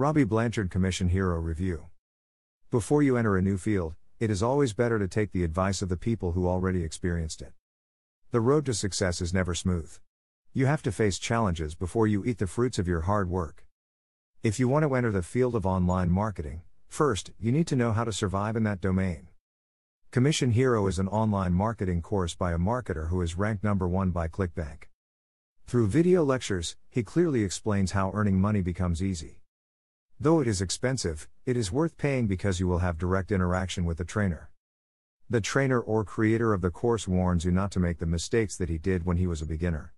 Robbie Blanchard Commission Hero Review. Before you enter a new field, it is always better to take the advice of the people who already experienced it. The road to success is never smooth. You have to face challenges before you eat the fruits of your hard work. If you want to enter the field of online marketing, first, you need to know how to survive in that domain. Commission Hero is an online marketing course by a marketer who is ranked number one by ClickBank. Through video lectures, he clearly explains how earning money becomes easy. Though it is expensive, it is worth paying because you will have direct interaction with the trainer. The trainer or creator of the course warns you not to make the mistakes that he did when he was a beginner.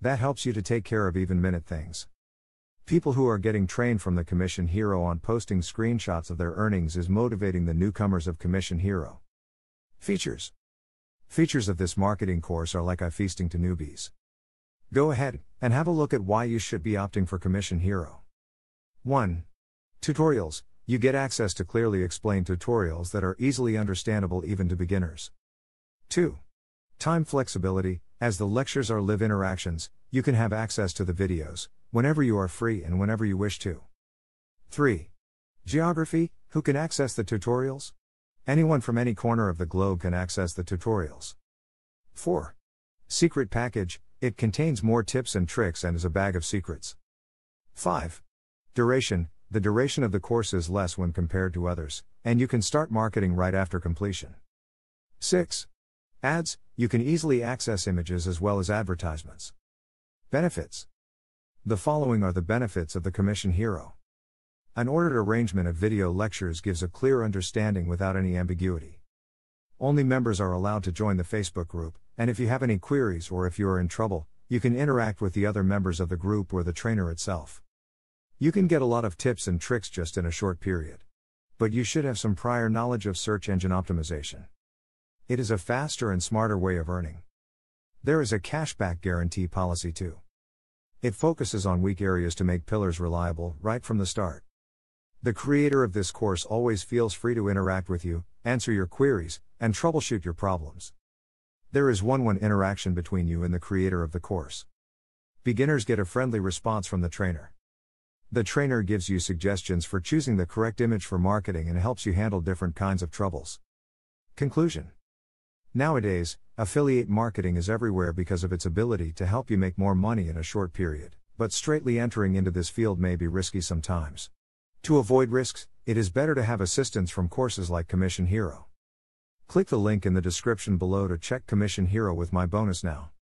That helps you to take care of even minute things. People who are getting trained from the Commission Hero on posting screenshots of their earnings is motivating the newcomers of Commission Hero. Features Features of this marketing course are like I feasting to newbies. Go ahead and have a look at why you should be opting for Commission Hero. 1. Tutorials You get access to clearly explained tutorials that are easily understandable even to beginners. 2. Time flexibility As the lectures are live interactions, you can have access to the videos, whenever you are free and whenever you wish to. 3. Geography Who can access the tutorials? Anyone from any corner of the globe can access the tutorials. 4. Secret Package It contains more tips and tricks and is a bag of secrets. 5. Duration the duration of the course is less when compared to others, and you can start marketing right after completion. 6. Ads, you can easily access images as well as advertisements. Benefits The following are the benefits of the Commission Hero. An ordered arrangement of video lectures gives a clear understanding without any ambiguity. Only members are allowed to join the Facebook group, and if you have any queries or if you are in trouble, you can interact with the other members of the group or the trainer itself. You can get a lot of tips and tricks just in a short period. But you should have some prior knowledge of search engine optimization. It is a faster and smarter way of earning. There is a cashback guarantee policy too. It focuses on weak areas to make pillars reliable right from the start. The creator of this course always feels free to interact with you, answer your queries, and troubleshoot your problems. There is one one interaction between you and the creator of the course. Beginners get a friendly response from the trainer. The trainer gives you suggestions for choosing the correct image for marketing and helps you handle different kinds of troubles. Conclusion Nowadays, affiliate marketing is everywhere because of its ability to help you make more money in a short period, but straightly entering into this field may be risky sometimes. To avoid risks, it is better to have assistance from courses like Commission Hero. Click the link in the description below to check Commission Hero with my bonus now.